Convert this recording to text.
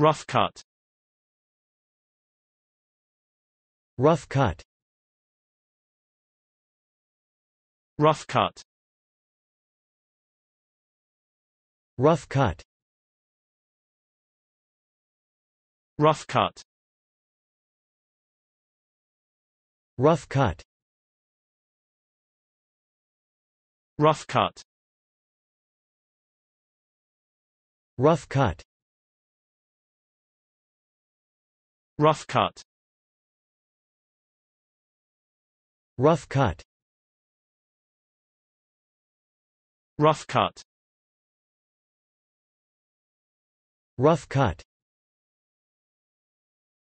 Rough cut. Rough cut. Rough cut. Rough cut. Rough cut. Rough cut. Rough cut. Rough cut. Rough cut. Rough cut. Rough cut. Rough cut.